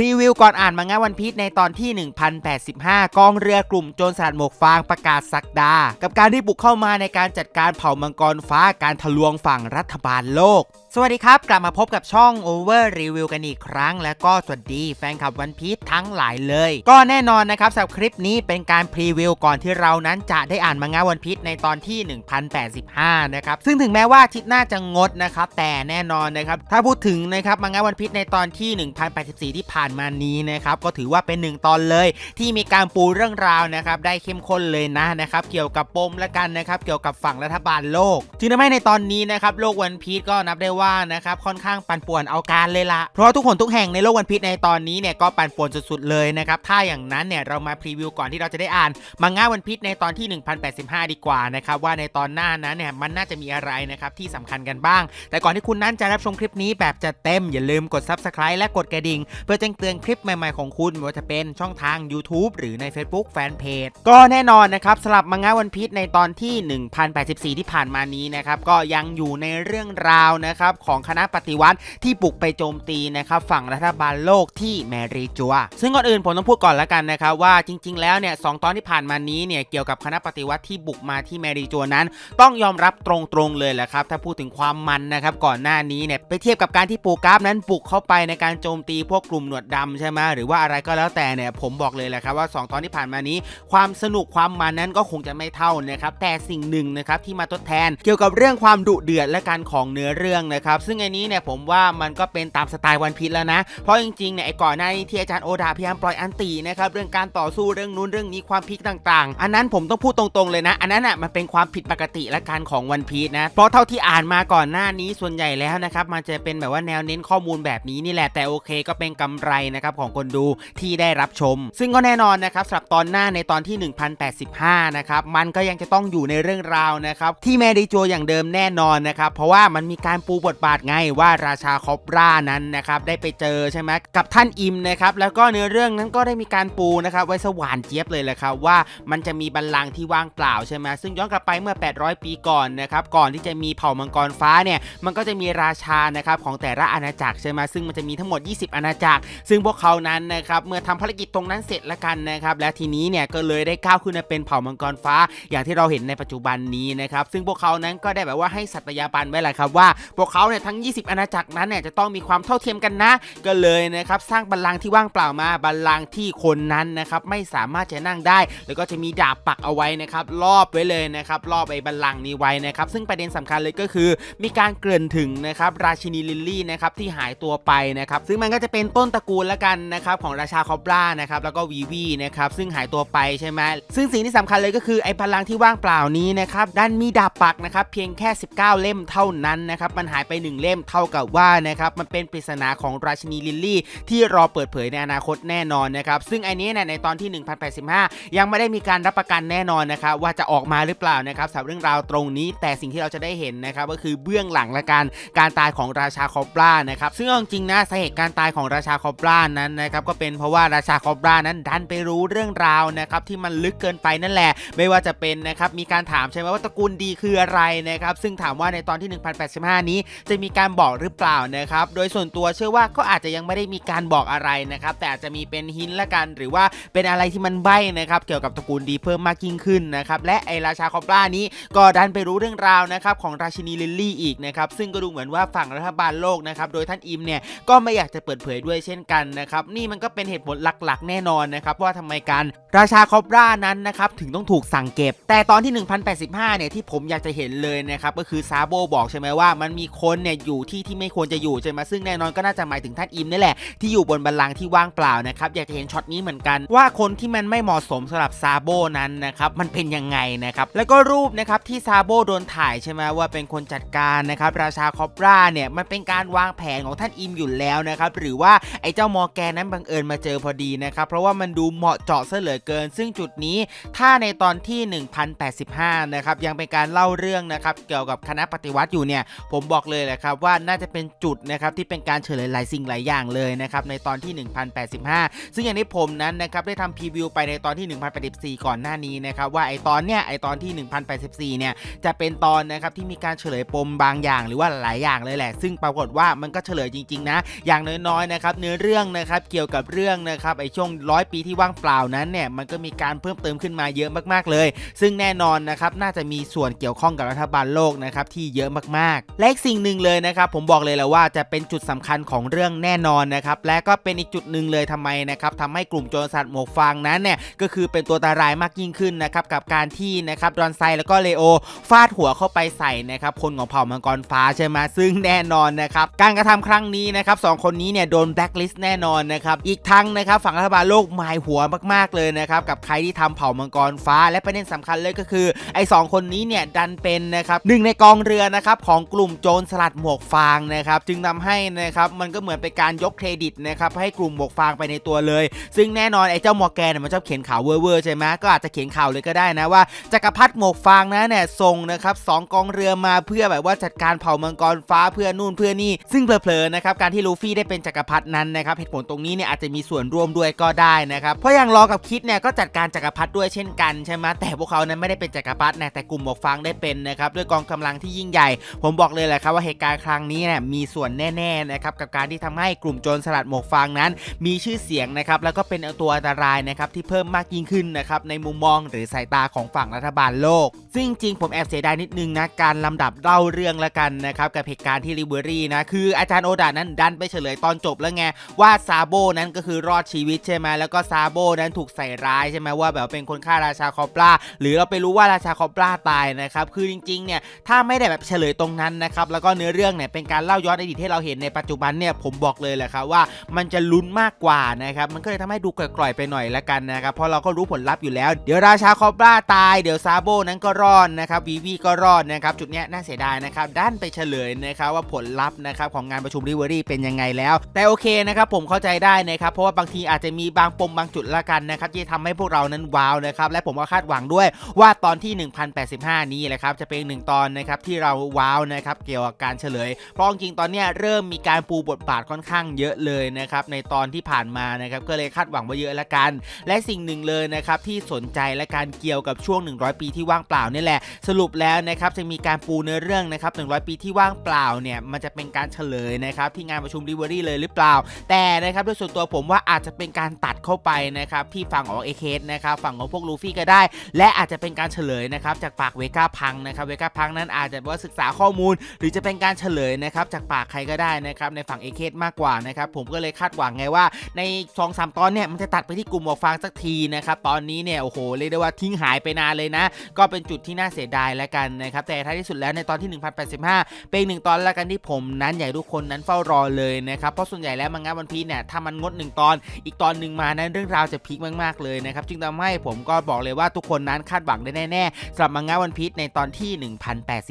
รีวิวก่อนอ่านมางงะวันพีชในตอนที่ 1085กองเรือกลุ่มโจรสลัดหมวกฟางประกาศสักดา กับการที่บุกเข้ามาในการจัดการเผ่ามังกรฟ้าการทะลวงฝั่งรัฐบาลโลกสวัสดีครับกลับ มาพบกับช่อง Over Review กันอีกครั้ง และก็สวัสดีแฟนคลับวันพีททั้งหลายเลย ก็แน่นอนนะครับสำหรับคลิปนี้เป็นการพรีวิว ก่อนที่เรานั้นจะได้อ่านมังงะวันพีทในตอนที่ 1085นะครับซึ่งถึงแม้ว่าทิศหน้าจะงดนะครับ แต่แน่นอนนะครับ ถ้าพูดถึงนะครับมังงะวันพีทในตอนที่ 1084 ที่ผ่านมานี้นะครับ ก็ถือว่าเป็น1ตอนเลยที่มีการปูเรื่องราวนะครับได้เข้มข้นเลยนะนะครับเกี่ยวกับปมและกันนะครับเกี่ยวกับฝั่งรัฐบาลโลกจึงทำให้ในตอนนี้นะครับโลกวันพีทก็นับได้ว่านะครับค่อนข้างปั่นป่วนเอาการเลยละเพราะทุกคนทุกแห่งในโลกวันพีชในตอนนี้เนี่ยก็ปั่นป่วนสุดๆ เลยนะครับ ถ้าอย่างนั้นเนี่ยเรามาพรีวิวก่อนที่เราจะได้อ่านมังงะวันพีชในตอนที่ 1085 ดีกว่านะครับว่าในตอนหน้านั้นเนี่ยมันน่าจะมีอะไรนะครับที่สำคัญกันบ้าง แต่ก่อนที่คุณนั้นจะรับชมคลิปนี้แบบจะเต็มอย่าลืมกด Subscribe และกดกระดิ่ง เพื่อแจ้งเตือนคลิปใหม่ๆของคุณไม่ว่าจะเป็นช่องทาง YouTube หรือใน Facebook Fanpage ก็แน่นอนนะครับสลับมังงะวันพีชในตอนที่1084 ที่ผ่านมานี้นะครับก็ยังอยู่ในเรื่องราวนะครับับของคณะปฏิวัติที่บุกไปโจมตีนะครับ ฝั่งรัฐบาลโลกที่แมรีจัวซึ่งก่อนอื่นผมต้องพูดก่อนละกันนะครับว่าจริงๆแล้วเนี่ยสตอนที่ผ่านมานี้เนี่ยเกี่ยวกับคณะปฏิวัติที่บุกมาที่แมรีจัวนั้น ต้องยอมรับตรง ๆ เลยแหละครับถ้าพูดถึงความมันนะครับ ก่อนหน้านี้เนี่ยไปเทียบกับการที่ปูกราฟนั้นบุกเข้าไปในการโจมตีพวกกลุ่มหนวดดำใช่ไหมหรือว่าอะไรก็แล้วแต่เนี่ยผมบอกเลยแหละครับว่า 2 ตอนที่ผ่านมานี้ ความสนุกความมันนั้นก็คงจะไม่เท่านะครับแต่สิ่งหนึ่งนะครับที่มาทดแทน เกี่ยวกับเรื่องความดุเดือดและการของเนื้อเรื่องนะครับซึ่งไอ้นี้เนี่ยผมว่ามันก็เป็นตามสไตล์วันพีชแล้วนะเพราะจริงๆเนี่ยไอ้ก่อนหน้านี้ที่อาจารย์โอดาพยายามปล่อยอันตีนะครับเรื่องการต่อสู้เรื่องนู้นเรื่องนี้ความพีคต่าง ๆ อันนั้นผมต้องพูดตรงๆ เลยนะ อันนั้นอ่ะมันเป็นความผิดปกติและการของวันพีชนะเพราะเท่าที่อ่านมาก่อนหน้านี้ส่วนใหญ่แล้วนะครับมันจะเป็นแบบว่าแนวเน้นข้อมูลแบบนี้ นี่แหละแต่โอเคก็เป็นกำไรนะครับของคนดูที่ได้รับชม ซึ่งก็แน่นอนนะครับสำหรับตอนหน้าในตอนที่1085นะครับมันก็ยังจะต้องอยู่ในเรื่องราวนะครับที่แมดิจอย่างเดิมแน่นอนนะครับเพราะว่ามันมีการปูบทบาทไงว่าราชาคอบรานั้นนะครับได้ไปเจอใช่ไหมกับท่านอิมนะครับแล้วก็เนื้อเรื่องนั้นก็ได้มีการปูนะครับไว้สว่านเจี๊ยบเลยแหละครับว่ามันจะมีบัลลังก์ที่ว่างเปล่าใช่ไหมซึ่งย้อนกลับไปเมื่อ800ปีก่อนนะครับก่อนที่จะมีเผ่ามังกรฟ้าเนี่ยมันก็จะมีราชานะครับของแต่ละอาณาจักรใช่ไหมซึ่งมันจะมีทั้งหมด 20 อาณาจักรซึ่งพวกเขานั้นนะครับเมื่อทำภารกิจตรงนั้นเสร็จละกันนะครับและทีนี้เนี่ยก็เลยได้ก้าวขึ้นมาเป็นเผ่ามังกรฟ้า อย่างที่เราเห็นในปัจจุบันนี้นะครับ ซึ่งพวกเขานั้นก็ได้แบบว่าให้สัตยาบันไว้แหละครับ ว่าพวกเขาาเนี่ยทั้ง 20อาณาจักรนั้นเนี่ยจะต้องมีความเท่าเทียมกันนะ ก็เลยนะครับสร้างบัลลังก์ที่ว่างเปล่ามา บัลลังก์ที่คนนั้นนะครับไม่สามารถจะนั่งได้ แล้วก็จะมีดาบปักเอาไว้นะครับรอบไว้เลยนะครับรอบไอ้บัลลังก์นี้ไว้นะครับซึ่งประเด็นสำคัญเลยก็คือ มีการเกริ่นถึงนะครับราชินีลิลลี่นะครับที่หายตัวไปนะครับซึ่งมันก็จะเป็นต้นตระกูลละกันนะครับของราชาคอบรานะครับแล้วก็วีวีนะครับซึ่งหายตัวไปใช่ไหมซึ่งสิ่งที่สำคัญเลยก็คือไอ้บัลลังที่ว่างเปล่านี้นะครับด้านมีดาบปักนะครับ เพียงแค่ 19 เล่มเท่านั้นนะครับมันหายไป1เล่มเท่ากับว่านะครับมันเป็นปริศนาของราชินีลิลลี่ ที่รอเปิดเผยในอนาคตแน่นอนนะครับ ซึ่งอันนี้เนี่ยในตอนที่1085 ยังไม่ได้มีการรับประกันแน่นอนนะครับว่าจะออกมาหรือเปล่านะครับสำหรับเรื่องราวตรงนี้ แต่สิ่งที่เราจะได้เห็นนะครับก็คือเบื้องหลังและการการตายของราชาคอบรานะครับ ซึ่งจริงนะสาเหตุการตายของราชาคอบรานั้นนะครับก็เป็นเพราะว่าราชาคอบรานั้นดันไปรู้เรื่องราวนะครับที่มันลึกเกินไปนั่นแหละ ไม่ว่าจะเป็นนะครับมีการถามใช่ไหมว่าตระกูลดีคืออะไรนะครับซึ่งถามว่าในตอนที่1085 นี้จะมีการบอกหรือเปล่านะครับ โดยส่วนตัวเชื่อว่า ก็อาจจะยังไม่ได้มีการบอกอะไรนะครับ แต่อาจจะมีเป็นหินละกัน หรือว่าเป็นอะไรที่มันใบ้นะครับ เกี่ยวกับตระกูลดีเพิ่มมากยิ่งขึ้นนะครับ และไอราชาคอปลานี้ ก็ดันไปรู้เรื่องราวนะครับของราชินีลิลลี่อีกนะครับ ซึ่งก็ดูเหมือนว่าฝั่งรัฐบาลโลกนะครับ โดยท่านอิมเนี่ยก็ไม่อยากจะเปิดเผยด้วยเช่นกันนะครับ นี่มันก็เป็นเหตุผลหลักๆ แน่นอนนะครับว่าทำไมการราชาคอปลานั้นนะครับถึงต้องถูกสั่งเก็บ แต่ตอนที่ 1085เนี่ยที่ผมอยากจะเห็นเลยนะครับก็คือซาโบบอกใช่ไหมว่ามันมีคนเนี่ยอยู่ที่ที่ไม่ควรจะอยู่ใช่ไหมซึ่งแน่นอนก็น่าจะหมายถึงท่านอิมนี่แหละที่อยู่บนบัลลังที่ว่างเปล่านะครับอยากจะเห็นช็อตนี้เหมือนกันว่าคนที่มันไม่เหมาะสมสำหรับซาโบนั้นนะครับมันเป็นยังไงนะครับแล้วก็รูปนะครับที่ซาโบโดนถ่ายใช่ไหมว่าเป็นคนจัดการนะครับราชาคอปราเนี่ยมันเป็นการวางแผนของท่านอิมอยู่แล้วนะครับหรือว่าไอ้เจ้ามอแกนนั้นบังเอิญมาเจอพอดีนะครับ เพราะว่ามันดูเหมาะเจาะเสเหลือเกิน ซึ่งจุดนี้ถ้าในตอนที่ 1085นะครับยังเป็นการเล่าเรื่องนะครับเกี่ยวกับคณะปฏิวัติอยู่เนี่ยผมบอกเลยแหละครับว่าน่าจะเป็นจุดนะครับที่เป็นการเฉลยหลายสิ่งหลายอย่างเลยนะครับในตอนที่ 1085 ซึ่งอย่างที่ผมนั้นนะครับได้ทำพรีวิวไปในตอนที่1084ก่อนหน้านี้นะครับว่าไอตอนเนี้ยไอตอนที่1084เนี่ยจะเป็นตอนนะครับที่มีการเฉลยปมบางอย่าง หรือว่าหลายอย่างเลยแหละซึ่งปรากฏว่ามันก็เฉลยจริงๆนะอย่างน้อยๆนะครับเนื้อเรื่องนะครับเกี่ยวกับเรื่องนะครับไอช่วงร้อยปีที่ว่างเปล่านั้นเนี่ยมันก็มีการเพิ่มเติมขึ้นมาเยอะมากๆเลย ซึ่งแน่นอนนะครับน่าจะมีส่วนเกี่ยวข้องกับรัฐบาลโลกนะครับที่เยอะมากๆและสิ่งหนึ่งเลยนะครับผมบอกเลยแล้วว่าจะเป็นจุดสำคัญของเรื่องแน่นอนนะครับและก็เป็นอีกจุดหนึ่งเลยทำไมนะครับทำให้กลุ่มโจรสัตว์หมวกฟางนั้นเนี่ยก็คือเป็นตัวตารายมากยิ่งขึ้นนะครับกับการที่นะครับดอนไซแล้วก็เลโอฟาดหัวเข้าไปใส่นะครับคนของเผ่ามังกรฟ้าใช่ไหมซึ่งแน่นอนนะครับการกระทำครั้งนี้นะครับสคนนี้เนี่ยโดนแบล็คลิสต์แน่นอนนะครับอีกทั้งนะครับฝั่งรัฐบาลโลกหมายหัวมากๆเลยนะครับกับใครที่ทำเผ่ามังกรฟ้า และประเด็นสำคัญเลยก็คือไอ้สคนนี้เนี่ยดันเป็นนะครับหนึ่งในกองเรือนะครับของกลุ่มโจรสลัดหมวกฟางนะครับจึงทำให้นะครับมันก็เหมือนเป็นการยกเครดิตนะครับให้กลุ่มหมวกฟางไปในตัวเลย ซึ่งแน่นอนไอ้เจ้ามอร์แกนมันชอบเขียนข่าวเวอร์ใช่ไหมก็อาจจะเขียนข่าวเลยก็ได้นะว่า จักรพรรดิหมวกฟางนะเนี่ยส่งนะครับสองกองเรือมาเพื่อแบบว่าจัดการเผ่ามังกรฟ้าเพื่อนู่นเพื่อนี่ ซึ่งเผลอๆนะครับการที่ลูฟี่ได้เป็นจักรพรรดินั้นนะครับเหตุผลตรงนี้เนี่ยอาจจะมีส่วนร่วมด้วยก็ได้นะครับเพราะอย่างรอกับคิดเนี่ยก็จัดการจักรพรรดิด้วยเช่นกันใช่ไหมแต่พวกเขานั้นไม่ได้เป็นจักรพรรดินะแต่กลุ่มหมวกฟางได้เป็นนะครับด้วยกองกำลังที่ยิ่งใหญ่ผมบอกเลยแหละครับวว่าเหตุการณ์ครั้งนี้เนี่ยมีส่วนแน่ๆนะครับกับการที่ทำให้กลุ่มโจรสลัดหมวกฟางนั้น มีชื่อเสียงนะครับแล้วก็เป็นตัวอันตรายนะครับที่เพิ่มมากยิ่งขึ้นนะครับในมุมมองหรือสายตาของฝั่งรัฐบาลโลกซึ่งจริงผมแอบเสียดายนิดนึงนะการลำดับเล่าเรื่องละกันนะครับกับเหตุการณ์ที่ริเบอรี่นะคืออาจารย์โอดานั้นดันไปเฉลยตอนจบแล้วไงว่าซาโบนั้นก็คือรอดชีวิตใช่ไหมแล้วก็ซาโบนั้นถูกใส่ร้ายใช่ไหมว่าแบบเป็นคนฆ่าราชาคอปลาหรือเราไปรู้ว่าราชาคอปลาตายนะครับคือจริงๆเนี่ยถ้าไม่ได้แบบเฉลยตรงนั้นนะครับแล้วก็็เนื้อเรื่องเนี่ยเป็นการเล่าย้อนอดีตให้เราเห็นในปัจจุบันเนี่ยผมบอกเลยแหละครับว่ามันจะลุ้นมากกว่านะครับมันก็เลยทำให้ดูกร่อยๆไปหน่อยละกันนะครับเพราะเราก็รู้ผลลัพธ์อยู่แล้วเดี๋ยวราชาคอบราตาย เดี๋ยวซาโบนั้นก็รอดนะครับวีวีก็รอดนะครับจุดเนี้ยน่าเสียดายนะครับด้านไปเฉลยนะครับว่าผลลัพธ์นะครับของงานประชุมริเวอรี่เป็นยังไงแล้ว แต่โอเคนะครับผมเข้าใจได้นะครับเพราะว่าบางทีอาจจะมีบางปมบางจุดละกันนะครับ ที่ทำให้พวกเรานั้นว้าวนะครับและผมก็คาดหวังด้วย ว่าตอนที่ 1085 นี้แหละครับจะเป็นหนึ่งตอนนะครับที่เราว้าวนะครับเกี่ยวกับการเฉลย เพราะจริงตอนนี้เริ่มมีการปูบทบาทค่อนข้างเยอะเลยนะครับในตอนที่ผ่านมานะครับก็เลยคาดหวังไว้เยอะละกัน และสิ่งหนึ่งเลยนะครับที่สนใจและการเกี่ยวกับช่วง 100 ปีที่ว่างเปล่านี่แหละสรุปแล้วนะครับจะมีการปูเนื้อเรื่องนะครับ100 ปีที่ว่างเปล่าเนี่ยมันจะเป็นการเฉลยนะครับที่งานประชุมีิวอรี่เลยหรือเปล่าแต่นะครับโดยส่วนตัวผมว่าอาจจะเป็นการตัดเข้าไปนะครับที่ฝั่งของเอเคสนะครับฝั่งของพวกลูฟี่ก็ได้และอาจจะเป็นการเฉลยนะครับจากปากเวก้าพังนะครับเวก้าพังนั้นอาจจะว่าศึกษาข้อมูล หรือจะเปเป็นการเฉลยนะครับจากปากใครก็ได้นะครับในฝั่งเอเคมากกว่านะครับผมก็เลยคาดหวังไงว่าใน2อสตอนเนี่ยมันจะตัดไปที่กลุ่มหมวกฟางสักทีนะครับตอนนี้เนี่ยโอ้โหเรียกได้ว่าทิ้งหายไปนานเลยนะ ก็เป็นจุดที่น่าเสียดายแล้วกันนะครับแต่ท้ายที่สุดแล้วในตอนที่ 1085 เป็นหนึ่งตอนแล้วกันที่ผมนั้นใหญ่ทุกคนนั้นเฝ้ารอเลยนะครับ เพราะส่วนใหญ่แล้วมังงะวันพีเนี่ยถ้ามันงด1ตอน อีกตอนหนึ่งมานั้นเรื่องราวจะพีคมากๆเลยนะครับจึงทำให้ผมก็บอกเลยว่าทุกคนนั้นคาดหวังได้แน่ๆสำหรับมังงะวันพีในตอนที่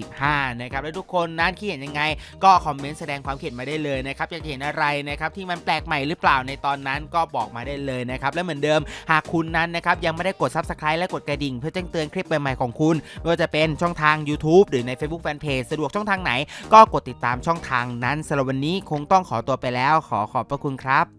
1085นะครับและทุกคนนั้นคิเห็นยังไงก็คอมเมนต์แสดงความคิดมาได้เลยนะครับ อยากเห็นอะไรนะครับ ที่มันแปลกใหม่หรือเปล่าในตอนนั้นก็บอกมาได้เลยนะครับ และเหมือนเดิมหากคุณนั้นนะครับ ยังไม่ได้กดซับสไคร b ์และกดกระดิ่งเพื่อแจ้งเตือนคลิปใหม่ๆของคุณไม่ว่าจะเป็นช่องทาง YouTube หรือใน Facebook Fanpage สะดวกช่องทางไหน ก็กดติดตามช่องทางนั้นสำหรับวันนี้คงต้องขอตัวไปแล้ว ขอขอบพระคุณครับ